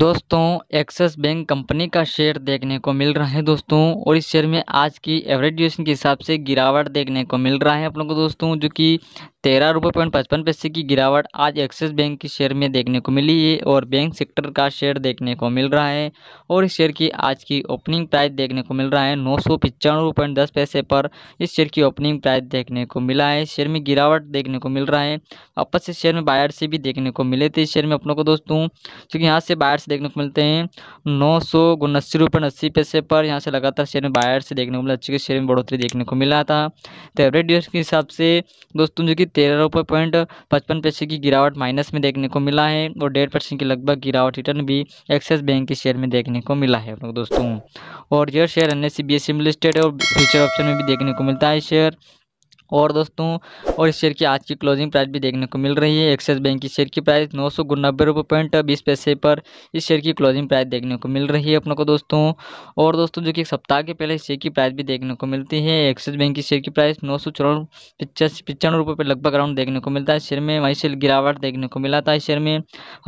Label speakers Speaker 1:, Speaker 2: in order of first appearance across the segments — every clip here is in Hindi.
Speaker 1: दोस्तों एक्सिस बैंक कंपनी का शेयर देखने को मिल रहा है दोस्तों और इस शेयर में आज की एवरेज ड्यूरेशन के हिसाब से गिरावट देखने को मिल रहा है आप लोगों को दोस्तों जो कि तेरह रुपये पॉइंट पचपन पैसे की गिरावट आज एक्सिस बैंक के शेयर में देखने को मिली है और बैंक सेक्टर का शेयर देखने को मिल रहा है और इस शेयर की आज की ओपनिंग प्राइस देखने को मिल रहा है नौ सौ पचानवे पॉइंट दस पैसे पर इस शेयर की ओपनिंग प्राइस देखने को मिला है शेयर में गिरावट देखने को मिल रहा है वापस से शेयर में बायर से भी देखने को मिले थे इस शेयर में अपनों को दोस्तों क्योंकि यहाँ से बायर से देखने को मिलते हैं नौ सौ उनासी रुपये अस्सी पैसे पर यहाँ से लगातार शेयर में बायर से देखने को मिला अच्छी शेयर में बढ़ोतरी देखने को मिला था तो एवरेज के हिसाब से दोस्तों जो कि तेरह रुपये पॉइंट पचपन पैसे की गिरावट माइनस में देखने को मिला है और डेढ़ परसेंट की लगभग गिरावट रिटर्न भी एक्सेस बैंक के शेयर में देखने को मिला है दोस्तों और यह share N S C B S C listed है और फ्यूचर ऑप्शन में भी देखने को मिलता है शेयर और दोस्तों और इस शेयर की आज की क्लोजिंग प्राइस भी देखने को मिल रही है एक्सेस बैंक की शेयर की प्राइस नौ सौ नब्बे रुपये पॉइंट बीस पैसे पर इस शेयर की क्लोजिंग प्राइस देखने को मिल रही है अपनों को दोस्तों और दोस्तों जो कि एक सप्ताह के पहले इस शेयर की प्राइस भी देखने को मिलती है एक्सेस बैंक की शेयर की प्राइस नौ सौ चौरान पिचासी पचानवे रुपये पर लगभग अराउंड देखने को मिलता है शेयर में वहीं से गिरावट देखने को मिला था इस शेयर में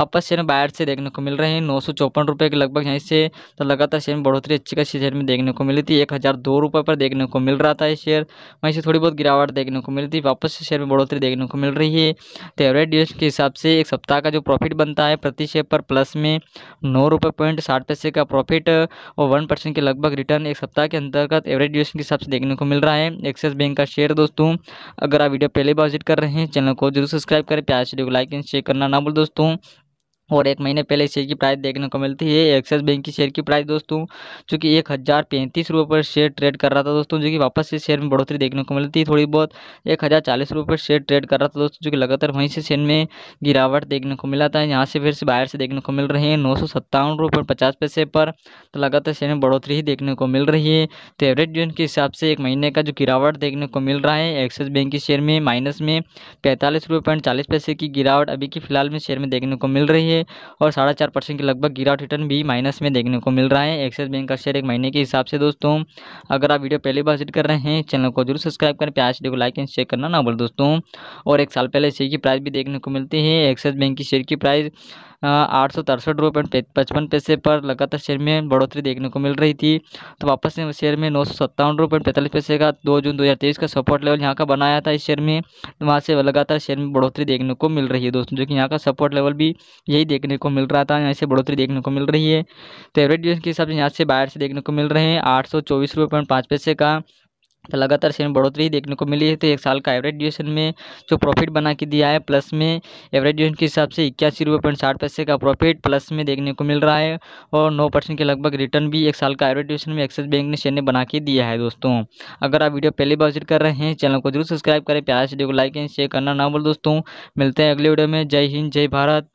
Speaker 1: अपर शेयर बायर से देखने को मिल रहे हैं नौ सौ चौपन रुपये के लगभग यहीं से तो लगातार शेयर में बढ़ोतरी अच्छी खासी शेयर में देखने को मिली थी एक हज़ार दो रुपये पर देखने को मिल रहा था ये शेयर वहीं से थोड़ी बहुत गिरावट देखने को मिलती है वापस से शेयर में बढ़ोतरी देखने को मिल रही है तो एवरेज ड्यूरेशन के हिसाब से एक सप्ताह का जो प्रॉफिट बनता है प्रति शेयर पर प्लस में नौ रुपये पॉइंट साठ पैसे का प्रॉफिट और वन परसेंट के लगभग रिटर्न एक सप्ताह के अंतर्गत एवरेज ड्यूरेशन के हिसाब से देखने को मिल रहा है एक्सिस बैंक का शेयर दोस्तों अगर आप वीडियो पहले बार विजिट कर रहे हैं चैनल को जरूर सब्सक्राइब करें प्यार से लाइक एंड शेयर करना ना बोल दोस्तों और एक महीने पहले शेयर की प्राइस देखने को मिलती है एक्सिस बैंक की शेयर की प्राइस दोस्तों जो कि एक हज़ार पैंतीस रुपये पर शेयर ट्रेड कर रहा था दोस्तों जो कि वापस से शेयर में बढ़ोतरी देखने को मिलती है थोड़ी बहुत एक हज़ार चालीस रुपये पर शेयर ट्रेड कर रहा था दोस्तों जो कि लगातार वहीं से शेयर में गिरावट देखने को मिला था यहाँ से फिर से बाहर से देखने को मिल रहे हैं नौ सौ सत्तावन रुपये पचास पैसे पर तो लगातार शेयर में बढ़ोतरी ही देखने को मिल रही है तो एवरेज ड्यून के हिसाब से एक महीने का जो गिरावट देखने को मिल रहा है एक्सिस बैंक के शेयर में माइनस में पैंतालीस रुपये पॉइंट चालीस पैसे की गिरावट अभी की फिलहाल में शेयर में देखने को मिल रही है है और साढ़े चार परसेंट के लगभग गिरावट रिटर्न भी माइनस में देखने को मिल रहा है एक्सेस बैंक का शेयर एक महीने के हिसाब से दोस्तों अगर आप वीडियो पहली बार विजिट कर रहे हैं चैनल को जरूर सब्सक्राइब करें प्याज को लाइक एंड शेयर करना ना बोल दोस्तों और एक साल पहले शेयर की प्राइस भी देखने को मिलती है एक्सेस बैंक की शेयर की प्राइस आठ सौ तिरसठ रुपये पचपन पैसे पर लगातार शेयर में बढ़ोतरी देखने को मिल रही थी तो वापस से शेयर में नौ सौ सत्तावन पैंतालीस पैसे का दो जून दो हज़ार तेईस का सपोर्ट लेवल यहाँ का बनाया था इस शेयर में तो वहाँ से लगातार शेयर में बढ़ोतरी देखने को मिल रही है दोस्तों जो कि यहाँ का सपोर्ट लेवल भी यही देखने को मिल रहा था यहाँ से बढ़ोतरी देखने को मिल रही है तो एवरेज के हिसाब से यहाँ से बाहर से देखने को मिल रहे हैं आठ सौ चौबीस रुपये पॉइंट पाँच पैसे का तो लगातार शेयर में बढ़ोतरी देखने को मिली है तो एक साल का एवरेज ड्यूरेशन में जो प्रॉफिट बना के दिया है प्लस में एवरेज ड्यूरेशन के हिसाब से इक्यासी रुपये पॉइंट साठ पैसे का प्रॉफिट प्लस में देखने को मिल रहा है और नौ परसेंट के लगभग रिटर्न भी एक साल का एवरेज ड्यूरेशन में एक्सिस बैंक ने शेयर ने बना के दिया है दोस्तों अगर आप वीडियो पहले बार विजिट कर रहे हैं चैनल को जरूर सब्सक्राइब करें प्यार से वीडियो को लाइक एंड शेयर करना ना बोल दोस्तों मिलते हैं अगले वीडियो में जय हिंद जय भारत